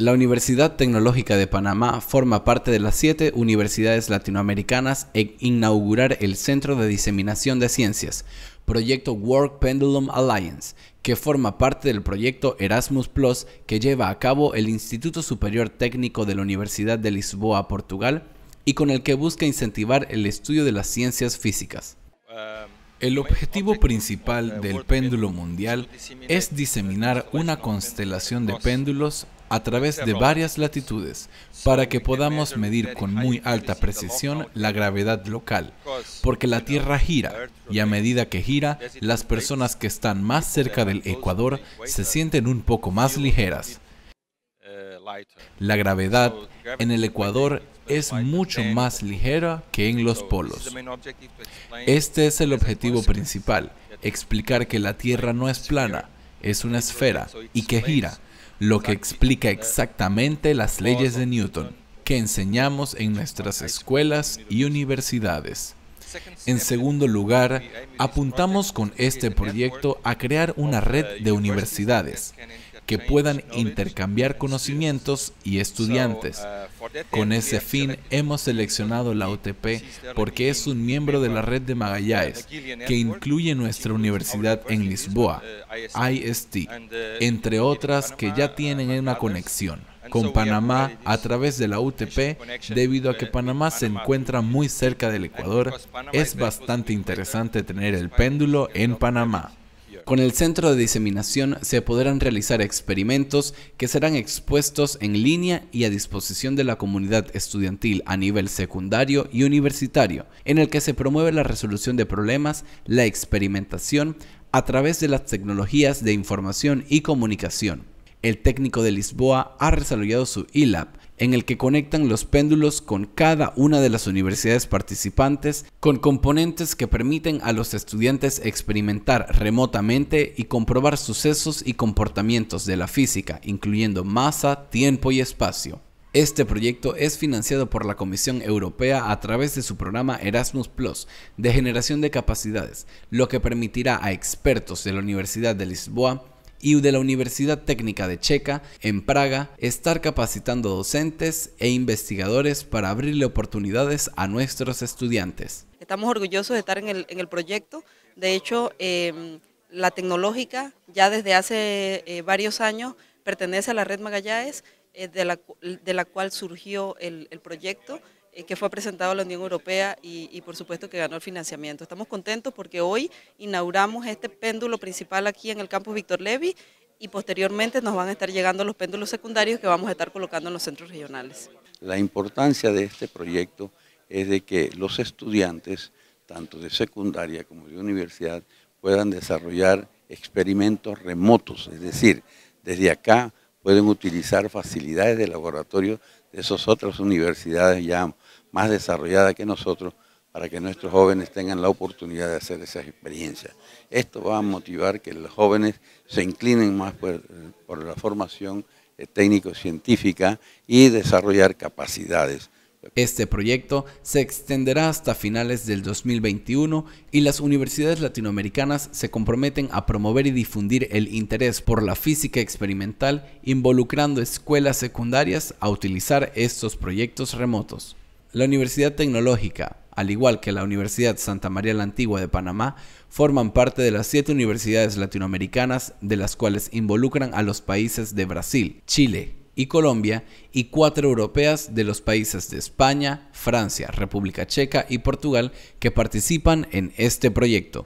La Universidad Tecnológica de Panamá forma parte de las siete universidades latinoamericanas en inaugurar el Centro de Diseminación de Ciencias, proyecto Work Pendulum Alliance, que forma parte del proyecto Erasmus Plus que lleva a cabo el Instituto Superior Técnico de la Universidad de Lisboa, Portugal, y con el que busca incentivar el estudio de las ciencias físicas. El objetivo principal del péndulo mundial es diseminar una constelación de péndulos a través de varias latitudes para que podamos medir con muy alta precisión la gravedad local, porque la Tierra gira y a medida que gira, las personas que están más cerca del ecuador se sienten un poco más ligeras. La gravedad en el ecuador es mucho más ligera que en los polos. Este es el objetivo principal, explicar que la Tierra no es plana, es una esfera y que gira lo que explica exactamente las leyes de Newton que enseñamos en nuestras escuelas y universidades. En segundo lugar, apuntamos con este proyecto a crear una red de universidades que puedan intercambiar conocimientos y estudiantes. Uh, con ese fin hemos seleccionado la UTP porque es un miembro de la red de Magallanes, que incluye nuestra universidad en Lisboa, uh, IST, uh, entre otras que ya tienen una conexión con Panamá a través de la UTP, debido a que Panamá se encuentra muy cerca del Ecuador, es bastante interesante tener el péndulo en Panamá. Con el centro de diseminación se podrán realizar experimentos que serán expuestos en línea y a disposición de la comunidad estudiantil a nivel secundario y universitario, en el que se promueve la resolución de problemas, la experimentación a través de las tecnologías de información y comunicación. El técnico de Lisboa ha desarrollado su eLab en el que conectan los péndulos con cada una de las universidades participantes, con componentes que permiten a los estudiantes experimentar remotamente y comprobar sucesos y comportamientos de la física, incluyendo masa, tiempo y espacio. Este proyecto es financiado por la Comisión Europea a través de su programa Erasmus Plus de generación de capacidades, lo que permitirá a expertos de la Universidad de Lisboa y de la Universidad Técnica de Checa en Praga estar capacitando docentes e investigadores para abrirle oportunidades a nuestros estudiantes. Estamos orgullosos de estar en el, proyecto. De hecho, em, la tecnológica ya desde hace eh, varios años pertenece a la red Magallanes, eh, de, la, cual surgió el, el proyecto. Eh, que fue presentado a la Unión Europea y, por supuesto que ganó el financiamiento. Estamos contentos porque hoy inauguramos este péndulo principal aquí en el campus Víctor Levi y posteriormente nos van a estar llegando los péndulos secundarios que vamos a estar colocando en los centros regionales. La importancia de este proyecto es de que los estudiantes, tanto de secundaria como de universidad, puedan desarrollar experimentos remotos, es decir, desde acá pueden utilizar facilidades de laboratorio de esas otras universidades ya más desarrollada que nosotros para que nuestros jóvenes tengan la oportunidad de hacer esas experiencias. Esto va a motivar que los jóvenes se inclinen más por, la formación eh, técnico-científica y desarrollar capacidades. Este proyecto se extenderá hasta finales del 2021 y las universidades latinoamericanas se comprometen a promover y difundir el interés por la física experimental involucrando escuelas secundarias a utilizar estos proyectos remotos. La Universidad Tecnológica, al igual que la Universidad Santa María la Antigua de Panamá, forman parte de las siete universidades latinoamericanas, de las cuales involucran a los países de Brasil, Chile y Colombia, y cuatro europeas de los países de España, Francia, República Checa y Portugal que participan en este proyecto.